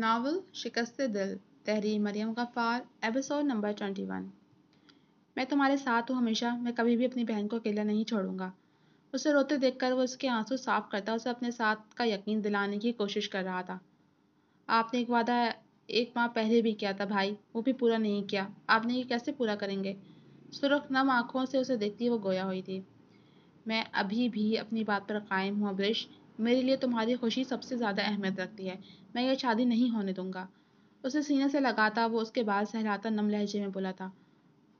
novel Shikast Dil तहरीर Maryam Ghaffar episode number twenty one मैं तुम्हारे साथ हूँ हमेशा मैं कभी भी अपनी बहन को अकेला नहीं छोड़ूंगा उसे रोते देखकर वो उसके आंसू साफ करता उसे अपने साथ का यकीन दिलाने की कोशिश कर रहा था आपने एक वादा एक माह पहले भी किया था भाई वो भी पूरा नहीं किया आपने ये कैसे पूरा करेंगे सुरख नम आँखों से उसे देखती वो गोया हुई थी मैं अभी भी अपनी बात पर कायम हूँ अब्रिश मेरे लिए तुम्हारी खुशी सबसे ज़्यादा अहमियत रखती है मैं यह शादी नहीं होने दूंगा उसे सीने से लगाता वो उसके बाल सहलाता नम लहजे में बोला था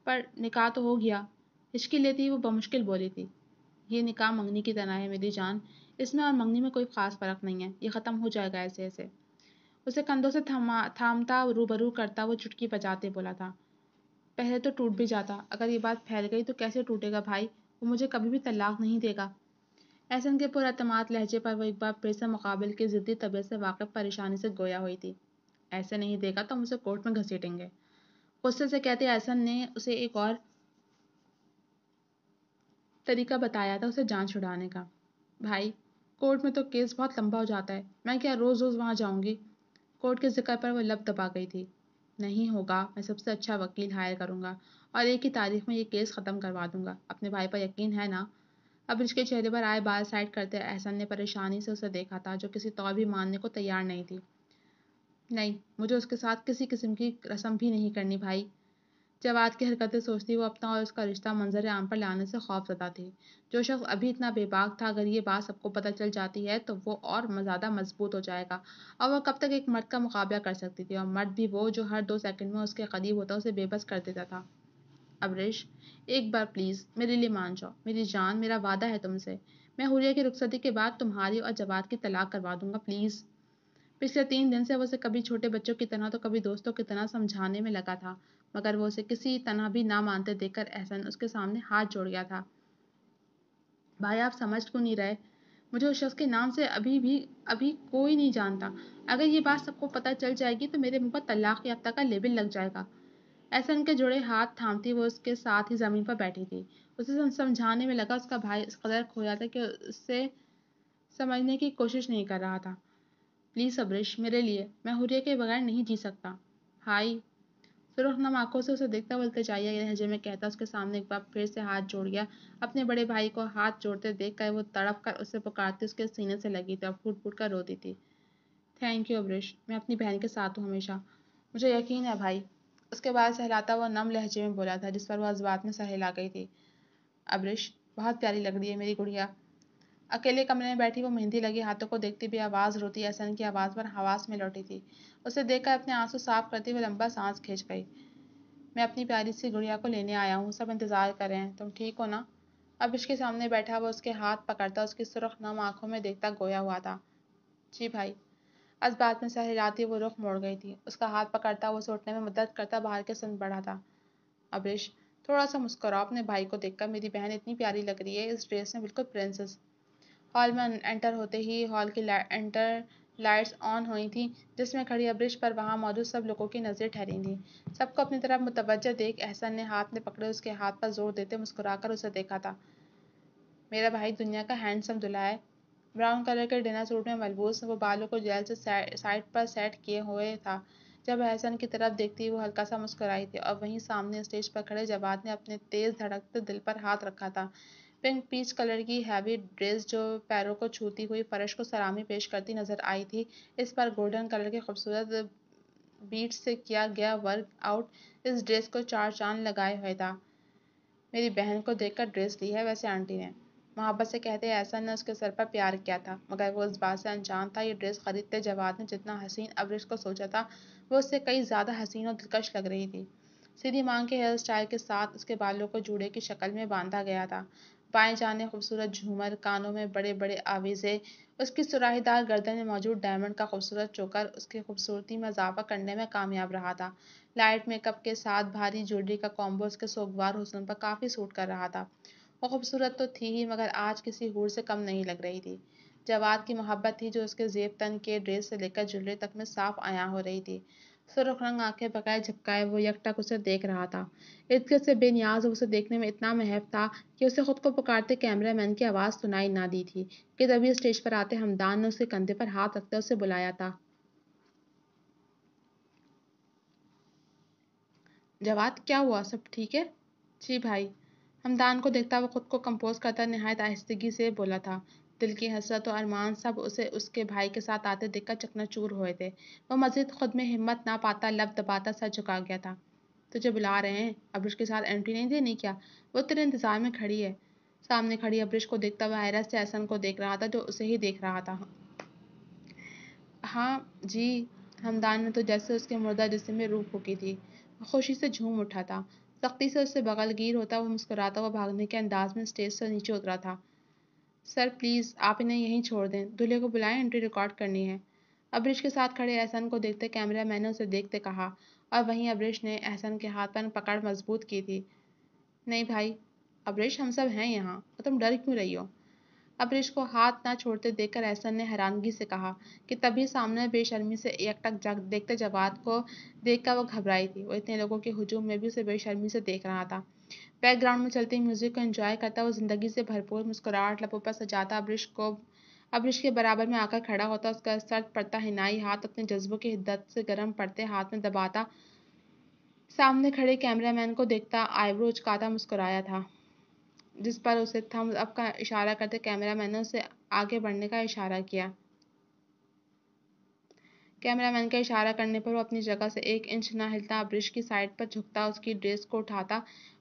पर निकाह तो हो गया हिचकी लेती वो बमुश्किल बोली थी ये निकाह मंगनी की तरह है मेरी जान इसमें और मंगनी में कोई ख़ास फ़र्क नहीं है ये ख़त्म हो जाएगा ऐसे ऐसे उसे कंधों से थमा थामता रूबरू करता वो चुटकी बजाते बोला था पहले तो टूट भी जाता अगर ये बात फैल गई तो कैसे टूटेगा भाई वो मुझे कभी भी तलाक नहीं देगा ऐसन के पुरातम लहजे पर वो एक बार फिर से मुकाबल की ज़िद्दी तबीयत से वाकफ परेशानी से गोया हुई थी ऐसे नहीं देखा तो हम उसे कोर्ट में घसीटेंगे गुस्से से कहते ऐसन ने उसे एक और तरीका बताया था उसे जान छुड़ाने का भाई कोर्ट में तो केस बहुत लंबा हो जाता है मैं क्या रोज़ रोज़ वहाँ जाऊँगी कोर्ट के जिक्र पर वह लब दबा गई थी नहीं होगा मैं सबसे अच्छा वकील हायर करूँगा और एक ही तारीख में ये केस ख़त्म करवा दूंगा अपने भाई पर यकीन है ना अब उसके चेहरे पर आए बाल साइड करते एहसन ने परेशानी से उसे देखा था जो किसी तौर भी मानने को तैयार नहीं थी नहीं मुझे उसके साथ किसी किस्म की रस्म भी नहीं करनी भाई जवाद की हरकतें सोचती वो अपना और उसका रिश्ता मंजर आम पर लाने से खौफ ज़दा थी जो शख्स अभी इतना बेबाक था अगर ये बात सबको पता चल जाती है तो वो और ज़्यादा मजबूत हो जाएगा और वह कब तक एक मर्द का मुकाबला कर सकती थी और मर्द भी वो जो हर दो सेकंड में उसके करीब होता उसे बेबस कर देता था अबरिश एक बार प्लीज़ मेरे लिए मान जाओ मेरी जान मेरा वादा है तुमसे मैं हुरिया की रुखसती के बाद तुम्हारी और जवाब की तलाक करवा दूंगा प्लीज़ पिछले तीन दिन से वो उसे कभी छोटे बच्चों की तरह तो कभी दोस्तों की तरह समझाने में लगा था मगर वो उसे किसी तरह भी ना मानते देखकर एहसन उसके सामने हाथ जोड़ गया था भाई आप समझ क्यों नहीं रहे मुझे उस शख्स के नाम से अभी भी अभी कोई नहीं जानता अगर ये बात सबको पता चल जाएगी तो मेरे मुंह पर तलाक याफ्ता का लेबल लग जाएगा ऐसे उनके जुड़े हाथ थामती वो उसके साथ ही ज़मीन पर बैठी थी उसे समझाने में लगा उसका भाई इस कदर खोया था कि उससे समझने की कोशिश नहीं कर रहा था प्लीज़ सबरिश मेरे लिए मैं हुरिया के बगैर नहीं जी सकता हाई हाय नम आंखों से उसे देखता बोलते जाइए लहजे में कहता उसके सामने एक बार फिर से हाथ जोड़ गया अपने बड़े भाई को हाथ जोड़ते देख कर वो तड़प कर उसे पुकारती उसके सीने से लगी थी और फूट फूट कर रोती थी थैंक यू अब्रिश मैं अपनी बहन के साथ हूँ हमेशा मुझे यकीन है भाई उसके बाद सहलाता वो नम लहजे में बोला था जिस पर वह अजबात में सहला गई थी अब्रिश बहुत प्यारी लग रही है मेरी गुड़िया अकेले कमरे में बैठी वो मेहंदी लगी हाथों को देखती भी आवाज़ रोती असन की आवाज़ पर हवास में लौटी थी उसे देखकर अपने आंसू साफ करती हुई लंबा सांस खींच गई मैं अपनी प्यारी सी गुड़िया को लेने आया हूँ सब इंतज़ार कर रहे हैं तुम ठीक हो ना अब इसके सामने बैठा वो उसके हाथ पकड़ता उसकी सुरख नम आंखों में देखता गोया हुआ था जी भाई अस बात में सर हिलाती वो रुख मोड़ गई थी उसका हाथ पकड़ता वो सोटने में मदद करता बाहर के सन बढ़ा था अब्रिश थोड़ा सा मुस्कुराओ अपने भाई को देखकर मेरी बहन इतनी प्यारी लग रही है इस ड्रेस में बिल्कुल प्रिंसेस हॉल में एंटर होते ही हॉल की ला, एंटर लाइट्स ऑन हुई थी जिसमें खड़ी अब्रिश पर वहाँ मौजूद सब लोगों की नज़रें ठहरी थी सबको अपनी तरफ मुतवजह देख एहसन ने हाथ में पकड़े उसके हाथ पर जोर देते मुस्कुराकर उसे देखा था मेरा भाई दुनिया का हैंडसम दुल्हा है ब्राउन कलर के डिनर सूट में मलबूस वो बालों को जेल से साइड पर सेट किए हुए था जब एहसन की तरफ देखती वो हल्का सा मुस्कुराई थी और वहीं सामने स्टेज पर खड़े जवाब ने अपने तेज़ धड़कते दिल पर हाथ रखा था पिंक पीच कलर की हैवी ड्रेस जो पैरों को छूती हुई फर्श को सलामी पेश करती नजर आई थी इस पर गोल्डन कलर के खूबसूरत बीट से किया गया वर्क आउट इस ड्रेस को चार चांद लगाए हुए था मेरी बहन को देखकर ड्रेस ली है वैसे आंटी ने मोहब्बत से कहते ऐसा ने उसके सर पर प्यार किया था मगर वो इस बात से अनजान था ये ड्रेस खरीदते जवाब ने जितना हसीन अवरेज को सोचा था वो उससे कई ज़्यादा हसीन और दिलकश लग रही थी सीधी मांग के हेयर स्टाइल के साथ उसके बालों को जूड़े की शक्ल में बांधा गया था बाएं जाने खूबसूरत झूमर कानों में बड़े बड़े आवेजे उसकी सुराहीदार गर्दन में मौजूद डायमंड का खूबसूरत चोकर उसकी खूबसूरती में इजाफा करने में कामयाब रहा था लाइट मेकअप के साथ भारी ज्वेलरी का कॉम्बो उसके सोगवार हुसन पर काफ़ी सूट कर रहा था वो खूबसूरत तो थी ही मगर आज किसी हूर से कम नहीं लग रही थी जवाद की मोहब्बत थी जो उसके जेब तन के ड्रेस से लेकर जुल्ले तक में साफ आया हो रही थी सुरख रंग आंखें बकाए झपकाए वो यकटक उसे देख रहा था इर्द से बेनियाज उसे देखने में इतना महफ था कि उसे खुद को पुकारते कैमरामैन की आवाज़ सुनाई ना दी थी कि तभी स्टेज पर आते हमदान ने उसके कंधे पर हाथ रखते उसे बुलाया था जवाब क्या हुआ सब ठीक है जी भाई हमदान को देखता वह खुद को कंपोज करता नहायत आहिस्तगी से बोला था दिल की हसरत और अरमान सब उसे उसके भाई के साथ आते देखकर चकनाचूर हुए थे वह मजीद खुद में हिम्मत ना पाता लब दबाता सर झुका गया था तुझे बुला रहे हैं अब्रिश के साथ एंट्री नहीं देने क्या वो तेरे इंतज़ार में खड़ी है सामने खड़ी अब्रिश को देखता हुआ हैरत से हसन को देख रहा था जो उसे ही देख रहा था हाँ जी हमदान ने तो जैसे उसके मुर्दा जिसमें में रूह फूकी थी खुशी से झूम उठा था सख्ती से उससे बगल गिर होता वो मुस्कुराता हुआ भागने के अंदाज में स्टेज से नीचे उतरा था सर प्लीज़ आप इन्हें यहीं छोड़ दें दूल्हे को बुलाएं एंट्री रिकॉर्ड करनी है अब्रिश के साथ खड़े एहसन को देखते कैमरा मैन ने उसे देखते कहा और वहीं अब्रिश ने एहसन के हाथ पर पकड़ मजबूत की थी नहीं भाई अब्रिश हम सब हैं यहाँ और तो तुम डर क्यों रही हो अबरीश को हाथ ना छोड़ते देखकर एहसन ने हैरानगी से कहा कि तभी सामने बेशर्मी से एकटक जग देखते जवाब को देखकर वो घबराई थी और इतने लोगों के हजूम में भी उसे बेशर्मी से देख रहा था बैकग्राउंड में चलते म्यूजिक को एंजॉय करता वो जिंदगी से भरपूर मुस्कुराहट लपों पर सजाता अब्रिश को अब्रिश के बराबर में आकर खड़ा होता उसका सर पड़ता हिनाई हाथ अपने जज्बों की हिद्दत से गर्म पड़ते हाथ में दबाता सामने खड़े कैमरामैन को देखता आईब्रो उचकाता मुस्कुराया था जिस पर उसे थम्स अप का इशारा करते कैमरामैन ने उसे आगे बढ़ने का इशारा किया कैमरामैन का इशारा करने पर वो अपनी जगह से एक इंच ना हिलता ब्रिज की साइड पर झुकता उसकी ड्रेस को उठाता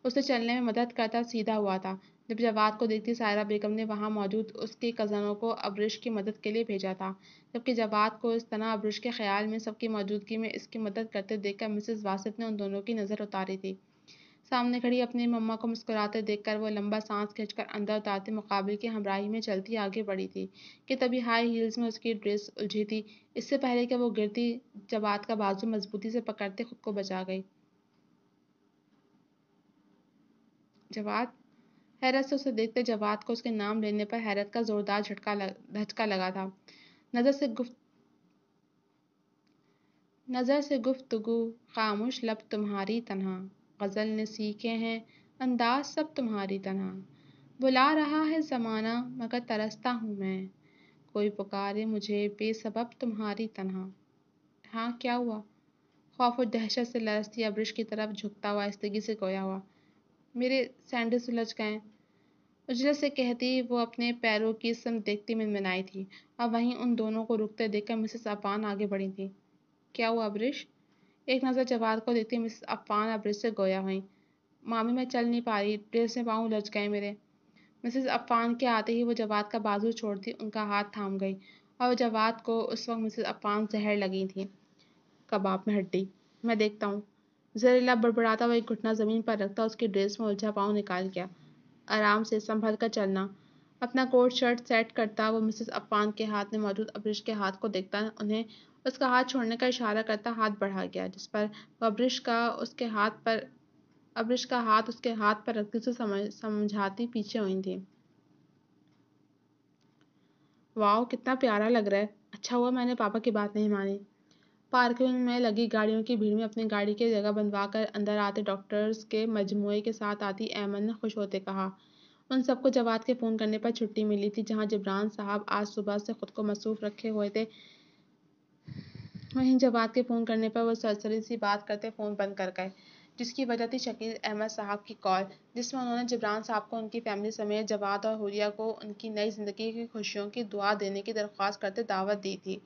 उसे चलने में मदद करता सीधा हुआ था जब जवाब को देखती सायरा बेगम ने वहाँ मौजूद उसके कज़नों को अब्रिश की मदद के लिए भेजा था जबकि जवाब को इस तरह अब्रिश के ख्याल में सबकी मौजूदगी में इसकी मदद करते देखकर मिसेस वासिफ ने उन दोनों की नज़र उतारी थी सामने खड़ी अपनी मम्मा को मुस्कुराते देखकर वो लंबा सांस खींचकर अंदर उतारते मुकाबले की हमराही में चलती आगे बढ़ी थी कि तभी हाई हील्स में उसकी ड्रेस उलझी थी इससे पहले कि वो गिरती जवाद का बाजू मजबूती से पकड़ते खुद को बचा गई जवाद हैरत से उसे देखते जवाद को उसके नाम लेने पर हैरत का जोरदार झटका लग, झटका लगा था नज़र से गुफ्त नज़र से गुफ्तगु खामोश लब तुम्हारी तनहा गज़ल ने सीखे हैं अंदाज सब तुम्हारी तरह बुला रहा है ज़माना मगर तरसता हूँ मैं कोई पुकारे मुझे बेसबब तुम्हारी तरह हाँ क्या हुआ खौफ और दहशत से लरसती अब्रिश की तरफ झुकता हुआ आस्तगी से गोया हुआ मेरे सैंडल सुलझ गए उजरत से कहती वो अपने पैरों की सम देखती मनाई थी और वहीं उन दोनों को रुकते देखकर मिसेस अपान आगे बढ़ी थी क्या हुआ अब्रिश एक नज़र जवाद को देखती मिस अफान अब से गोया हुई मामी मैं चल नहीं पा रही ड्रेस में पाँव लच गए मेरे मिसेस अफान के आते ही वो जवाद का बाजू छोड़ दी उनका हाथ थाम गई और जवाद को उस वक्त मिसेस अफान जहर लगी थी कबाब में हड्डी मैं देखता हूँ जहरीला बड़बड़ाता हुआ एक घुटना ज़मीन पर रखता उसके ड्रेस में उलझा पाँव निकाल गया आराम से संभल कर चलना अपना कोट शर्ट सेट करता वो मिसेस अफान के हाथ में मौजूद अब्रिश के हाथ को देखता उन्हें उसका हाथ छोड़ने का इशारा करता हाथ बढ़ा गया जिस पर अब्रिश का उसके हाथ पर अब्रिश का हाथ उसके हाथ पर रखते से समझ समझाती पीछे हुई थी वाह कितना प्यारा लग रहा है अच्छा हुआ मैंने पापा की बात नहीं मानी पार्किंग में लगी गाड़ियों की भीड़ में अपनी गाड़ी की जगह बनवा कर अंदर आते डॉक्टर्स के मजमू के साथ आती अहमद ने खुश होते कहा उन सबको जवाब के फ़ोन करने पर छुट्टी मिली थी जहां जबरान साहब आज सुबह से खुद को मसरूफ़ रखे हुए थे वहीं जब के फ़ोन करने पर वो सरसरी सी बात करते फ़ोन बंद कर गए जिसकी वजह थी शकील अहमद साहब की कॉल जिसमें उन्होंने जबरान साहब को उनकी फैमिली समेत जवाद और हुरिया को उनकी नई ज़िंदगी की खुशियों की दुआ देने की दरख्वास्त करते दावत दी थी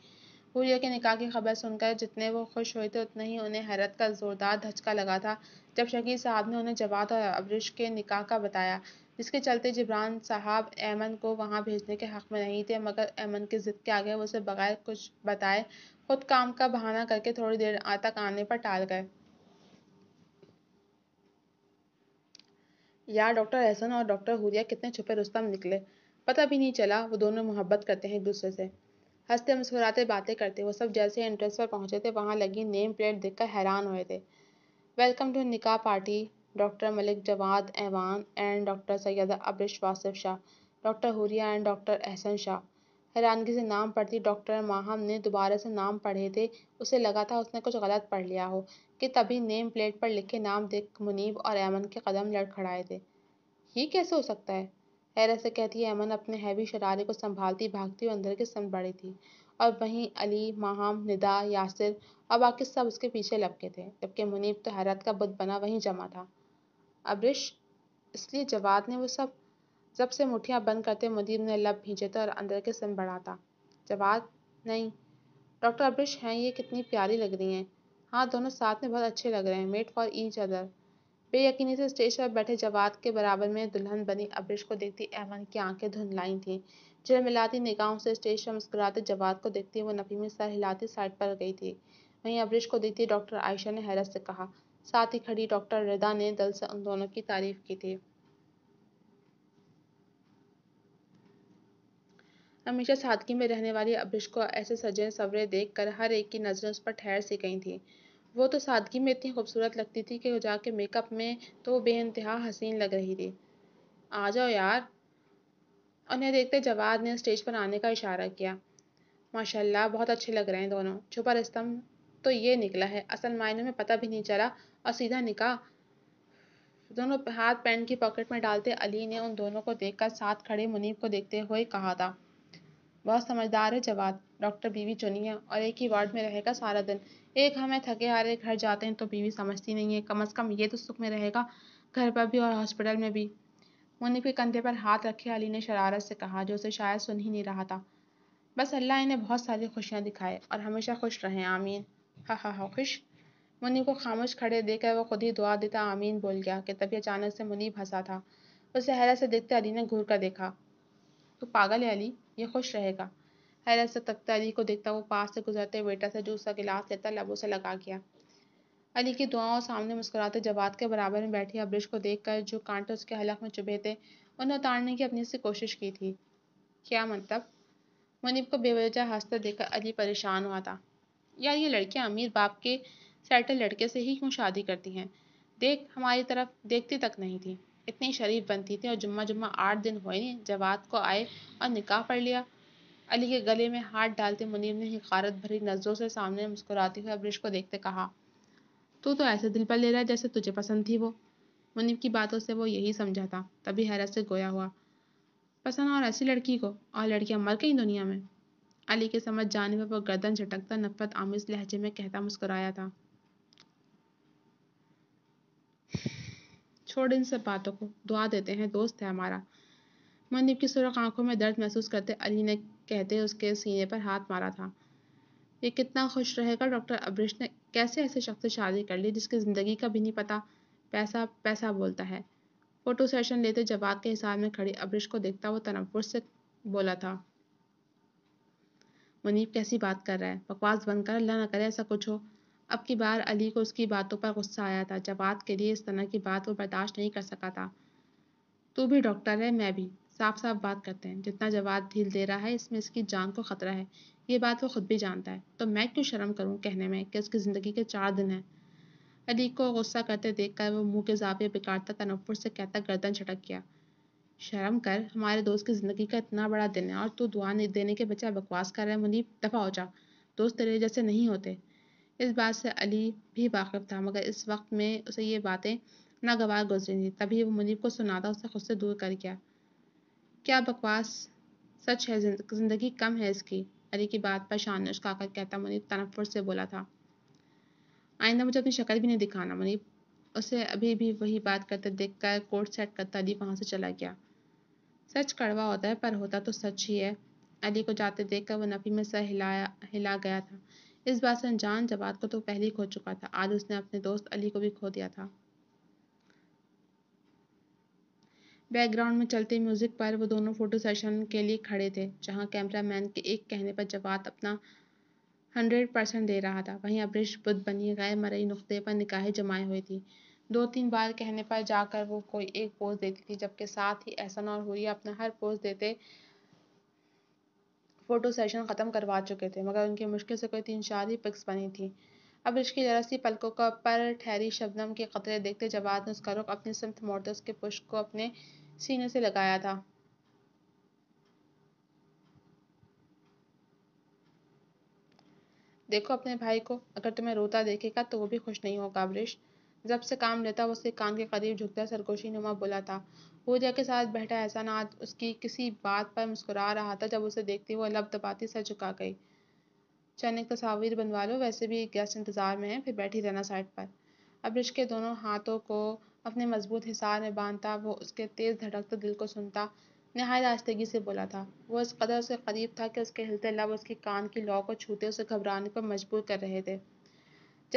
हुरिया के निकाह की खबर सुनकर जितने वो खुश हुए थे उतना ही उन्हें हैरत का ज़ोरदार धचका लगा था जब शकील साहब ने उन्हें जवाद और अबरिश के निकाह का बताया जिसके चलते जबरान साहब एमन को वहाँ भेजने के हक़ में नहीं थे मगर एमन की ज़िद के आगे उसे बगैर कुछ बताए खुद काम का बहाना करके थोड़ी देर तक आने पर टाल गए यार डॉक्टर एहसन और डॉक्टर हुरिया कितने छुपे रुस्तम निकले पता भी नहीं चला वो दोनों मोहब्बत करते हैं एक दूसरे से हंसते मुस्कुराते बातें करते वो सब जैसे एंट्रेंस पर पहुंचे थे वहां लगी नेम प्लेट देखकर हैरान हुए थे welcome to nikah party doctor Malik Jawad Aiwan and doctor Syed Abrish Wasif Shah doctor Huriya and doctor Ehsan Shah हैरानगी से नाम पढ़ती डॉक्टर माहम ने दोबारा से नाम पढ़े थे उसे लगा था उसने कुछ गलत पढ़ लिया हो कि तभी नेम प्लेट पर लिखे नाम देख मुनीब और ऐमन के कदम लड़खड़ाए थे ये कैसे हो सकता है हैरत से कहती है ऐमन अपने हैवी शरारे को संभालती भागती और अंदर की सन बढ़ी थी और वहीं अली माहम निदा यासिर और बाकी सब उसके पीछे लपके थे जबकि मुनीब तो हैरत का बुद्ध बना वहीं जमा था अब्रिश इसलिए जवाद ने वो सब जब से मुठियाँ बंद करते मुदीर ने लब भींचे थे तो और अंदर के सिम बढ़ाता जवाब नहीं डॉक्टर अब्रिश हैं ये कितनी प्यारी लग रही हैं हाँ दोनों साथ में बहुत अच्छे लग रहे हैं मेड फॉर ईच अदर बेयकीनी से स्टेज पर बैठे जवाद के बराबर में दुल्हन बनी अब्रिश को देखती अहमद की आंखें धुंधलाई थीं मिलाती निगाहों से स्टेज पर मुस्कुराते जवाद को देखती वो नफी में सर हिलाती साइड पर गई थी वहीं अब्रिश को देखती डॉक्टर आयशा ने हैरत से कहा साथ ही खड़ी डॉक्टर रिदा ने दल से उन दोनों की तारीफ की थी हमेशा सादगी में रहने वाली अब्रिश को ऐसे सजे सवरे देख कर हर एक की नज़रें उस पर ठहर सी गई थी वो तो सादगी में इतनी खूबसूरत लगती थी कि जाके मेकअप में तो बे इंतहा हसीन लग रही थी आ जाओ यार उन्हें देखते जवाद ने स्टेज पर आने का इशारा किया माशाल्लाह बहुत अच्छे लग रहे हैं दोनों छुपा रिश्ता तो ये निकला है असल मायने में पता भी नहीं चला और सीधा निकाह दोनों हाथ पैंट की पॉकेट में डालते अली ने उन दोनों को देखकर साथ खड़े मुनीब को देखते हुए कहा था बहुत समझदार है जवाब डॉक्टर बीवी चुनिया और एक ही वार्ड में रहेगा सारा दिन एक हमें थके हारे घर जाते हैं तो बीवी समझती नहीं है कम अज़ कम ये तो सुख में रहेगा घर पर भी और हॉस्पिटल में भी मुन्नी के कंधे पर हाथ रखे अली ने शरारत से कहा जो उसे शायद सुन ही नहीं रहा था बस अल्लाह इन्हें बहुत सारी खुशियाँ दिखाए और हमेशा खुश रहें आमीन हा हा हा खुश मुन्नी को खामोश खड़े देखकर वो खुद ही दुआ देता आमीन बोल गया कि तभी अचानक से मुनीब हंसा था उसे हैरत से देखते अली ने घूर कर देखा तो पागल है अली ये खुश रहेगा हैरत से तकता अली को देखता वो पास से गुजरते बेटा से जूस का गिलास लेता लबों से लगा गया अली की दुआओं सामने मुस्कुराते जवाद के बराबर में बैठी अब्रिश को देख कर जो कांटे उसके हलक में चुभे थे उन्हें उतारने की अपनी से कोशिश की थी क्या मतलब मुनीब को बेवजह हंसते देखकर अली परेशान हुआ था यार ये लड़कियाँ अमीर बाप के सेटल लड़के से ही क्यों शादी करती हैं देख हमारी तरफ देखती तक नहीं थी इतनी शरीफ बनती थी और जुम्मा जुम्मा आठ दिन हुए ही जवात को आए और निकाह पढ़ लिया अली के गले में हाथ डालते मुनीम ने हिकारत भरी नज़रों से सामने मुस्कुराती हुए अबरिश को देखते कहा तू तो ऐसे दिल पर ले रहा है जैसे तुझे पसंद थी वो मुनीम की बातों से वो यही समझा था तभी हैरत से गोया हुआ पसंद और ऐसी लड़की को और लड़कियाँ मर गई दुनिया में अली के समझ जाने पर वो गर्दन झटकता नफरत आमिज लहजे में कहता मुस्कुराया था छोड़ इन सब बातों को दुआ देते हैं दोस्त है हमारा मनदीप की सुरख आंखों में दर्द महसूस करते अली ने कहते उसके सीने पर हाथ मारा था ये कितना खुश रहेगा डॉक्टर अब्रिश ने कैसे ऐसे शख्स से शादी कर ली जिसकी ज़िंदगी का भी नहीं पता पैसा पैसा बोलता है फ़ोटो सेशन लेते जवाब के हिसाब में खड़ी अब्रिश को देखता वो तनफुर से बोला था मुनीब कैसी बात कर रहा है बकवास बंद कर अल्लाह ना करे ऐसा कुछ हो अब की बार अली को उसकी बातों पर गुस्सा आया था जवाब के लिए इस तरह की बात वो बर्दाश्त नहीं कर सका था तू भी डॉक्टर है मैं भी साफ साफ बात करते हैं जितना जवाब ढील दे रहा है इसमें इसकी जान को खतरा है ये बात वो खुद भी जानता है तो मैं क्यों शर्म करूँ कहने में कि उसकी ज़िंदगी के चार दिन हैं अली को गुस्सा करते देख कर वो मुँह के जापे बिगाड़ता तनफुर से कहता गर्दन झटक गया शर्म कर हमारे दोस्त की ज़िंदगी का इतना बड़ा दिन है और तू दुआ देने के बचा बकवास कर रहा है मुनीब दफ़ा हो जा दोस्त तेरे जैसे नहीं होते इस बात से अली भी वाकिफ़ था मगर इस वक्त में उसे ये बातें नागवार गुजरी थी तभी वो मुनीब को सुनाता उसे खुद से दूर कर गया क्या बकवास सच है ज़िंदगी कम है इसकी अली की बात पर शान काका कहता मुनीब तनफुर से बोला था आइंदा मुझे अपनी शक्ल भी नहीं दिखाना मुनीब उसे अभी भी वही बात करते देख कर कोर्ट सेट करता अली वहाँ से चला गया सच कड़वा होता है पर होता तो सच ही है अली को जाते देख कर वह नफी में सर हिलाया हिला गया था इस बात से अनजान जवाद को तो पहले ही खो चुका था आज उसने अपने दोस्त अली को भी खो दिया था बैकग्राउंड में चलते म्यूजिक पर वो दोनों फोटो सेशन के लिए खड़े थे जहां कैमरामैन के एक कहने पर जवाब अपना हंड्रेड परसेंट दे रहा था वहीं अब्रिश बुद्ध बनी गए मरई नुक्ते पर निकाहें जमाए हुई थी दो तीन बार कहने पर जाकर वो कोई एक पोज देती थी जबकि साथ ही एहसन और हुई अपना हर पोज देते फ़ोटो सेशन ख़त्म करवा चुके थे मगर उनकी मुश्किल से कोई तीन चार ही पिक्स बनी थी अब इश्क की जरा सी पलकों का पर ठहरी शबनम के कतरे देखते जवाब ने उसका रुख अपनी सिमत मोड़ते उसके पुष्प को अपने सीने से लगाया था देखो अपने भाई को अगर तुम्हें रोता देखेगा तो वो भी खुश नहीं होगा अबरीश जब से काम लेता वो उसके कान के करीब झुकता सरगोशी नुमा बोला था पूजा के साथ बैठा ऐसा आज उसकी किसी बात पर मुस्कुरा रहा था जब उसे देखती वो लब दबाती सर झुका गई चने का सावीर बनवा लो वैसे भी गेस्ट इंतज़ार में है फिर बैठी रहना साइड पर रिश के दोनों हाथों को अपने मजबूत हिसार में बांधता वो उसके तेज़ धड़कते दिल को सुनता नहायत आस्तगी से बोला था वो इस कदर से करीब था कि उसके हिलते लब उसकी कान की लौ को छूते उसे घबराने पर मजबूर कर रहे थे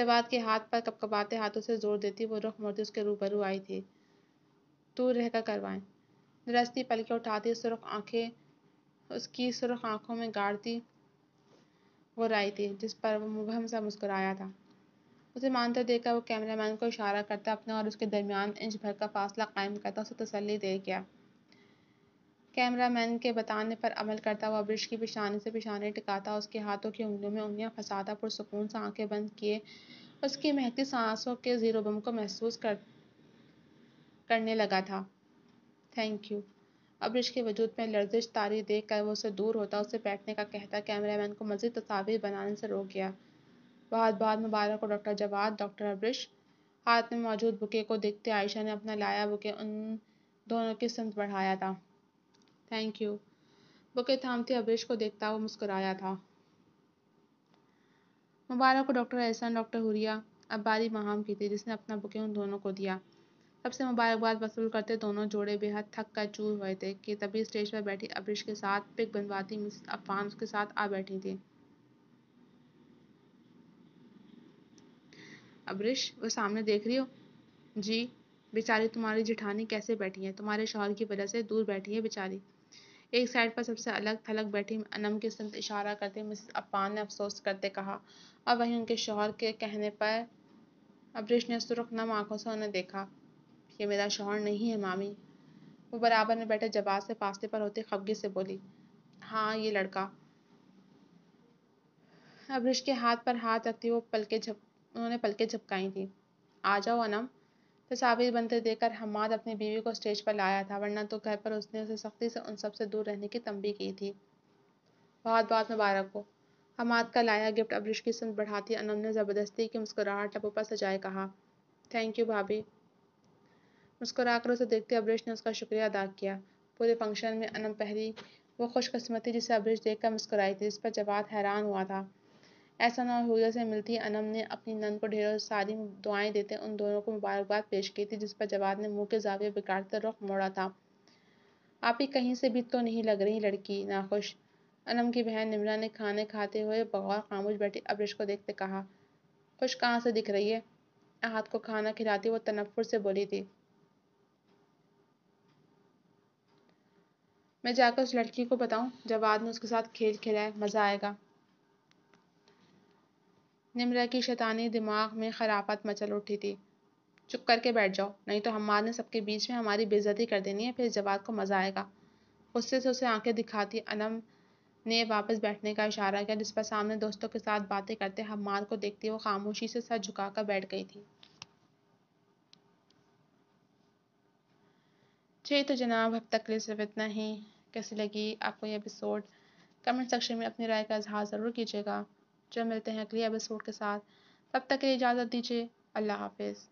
जवाद के हाथ पर कपकपाते हाथों से जोर देती वो रुख मुड़ती उसके रूबरू आई थी दूर रहकर करवाएं रस्ती पलकें उठाती दी आंखें उसकी सुरख आंखों में गाड़ती वो राई थी जिस पर वो मुबहम सा मुस्कुराया था उसे मानते देखकर वो कैमरामैन को इशारा करता अपने और उसके दरमियान इंच भर का फासला कायम करता उसे तसली दे गया कैमरामैन के बताने पर अमल करता वह ब्रिश की पिछाने से पिछाने टिकाता उसके हाथों की उंगलियों में उंगलियां फंसाता पुरसकून से आंखें बंद किए उसकी महकी सांसों के जीरो बम को महसूस कर करने लगा था थैंक यू अब्रिश के वजूद में लर्जिश तारी देख कर वो उसे दूर होता उसे बैठने का कहता कैमरामैन को मज़ीद तस्वीर बनाने से रोक गया बहुत बहुत मुबारक हो डॉक्टर जवाद डॉक्टर अब्रिश हाथ में मौजूद बुके को देखते आयशा ने अपना लाया बुके उन दोनों की सिमत बढ़ाया था थैंक यू बुके थामते अब्रिश को देखता वो मुस्कुराया था मुबारक हो डॉक्टर एहसान डॉक्टर हुरिया अब बारी महाम की थी जिसने अपना बुके उन दोनों को दिया तब से मुबारकबाद वसूल करते दोनों जोड़े बेहद थक कर चूर हुए थे कि तभी स्टेज पर बैठी अबरीश के साथ पिक बनवाती मिस अफान उसके साथ आ बैठी थी अबरीश वो सामने देख रही हो जी बेचारी तुम्हारी जिठानी कैसे बैठी है तुम्हारे शोहर की वजह से दूर बैठी है बेचारी एक साइड पर सबसे अलग थलग बैठी अनम के संत इशारा करते मिस अफान ने अफसोस करते कहा और वहीं उनके शोहर के कहने पर अबरीश ने सुरख नम आंखों से उन्हें देखा ये मेरा शोहर नहीं है मामी वो बराबर में बैठे जवाब से फास्ते पर होते खबगी से बोली हाँ ये लड़का अबरिश के हाथ पर हाथ रखती वो पलके झप उन्होंने पलके झपकाई थी आ जाओ अनम तस्वीर बनते देखकर हमाद अपनी बीवी को स्टेज पर लाया था वरना तो घर पर उसने उसे सख्ती से उन सब से दूर रहने की तंबी की थी बहुत बहुत मुबारक हो हमाद का लाया गिफ्ट अब्रिश की सुन बढ़ाती अनम ने ज़बरदस्ती की मुस्कुराहट टपो पर सजाए कहा थैंक यू भाभी मुस्कुराकर उसे देखते अबरीश ने उसका शुक्रिया अदा किया पूरे फंक्शन में अनम पहली वो खुशकस्मती जिसे अबरीश कर मुस्कुराई थी जिस पर जवाब हैरान हुआ था ऐसा ना हुआ से मिलती अनम ने अपनी नन को ढेरों सारी दुआएं देते उन दोनों को मुबारकबाद पेश की थी जिस पर जवाब ने मुंह के जाविये बिगाड़ते रुख मोड़ा था आप ही कहीं से भी तो नहीं लग रही लड़की नाखुश अनम की बहन निमरा ने खाने खाते हुए बगौर खामोश बैठी अब्रेश को देखते कहा खुश कहाँ से दिख रही है हाथ को खाना खिलाती वो तनफुर से बोली थी मैं जाकर उस लड़की को बताऊं जब में उसके साथ खेल खिलाए मज़ा आएगा निमरा की शैतानी दिमाग में खराफत मचल उठी थी चुप करके बैठ जाओ नहीं तो हमार ने सबके बीच में हमारी बेजती कर देनी है फिर जवाब को मज़ा आएगा गुस्से से उसे आंखें दिखाती अनम ने वापस बैठने का इशारा किया जिस पर सामने दोस्तों के साथ बातें करते हमार को देखती वो खामोशी से सर झुकाकर बैठ गई थी चाहिए तो जनाब अब तक के लिए सिर्फ इतना ही कैसी लगी आपको ये एपिसोड कमेंट सेक्शन में अपनी राय का इजहार ज़रूर कीजिएगा जब मिलते हैं अगले एपिसोड के साथ तब तक के लिए इजाज़त दीजिए अल्लाह हाफिज़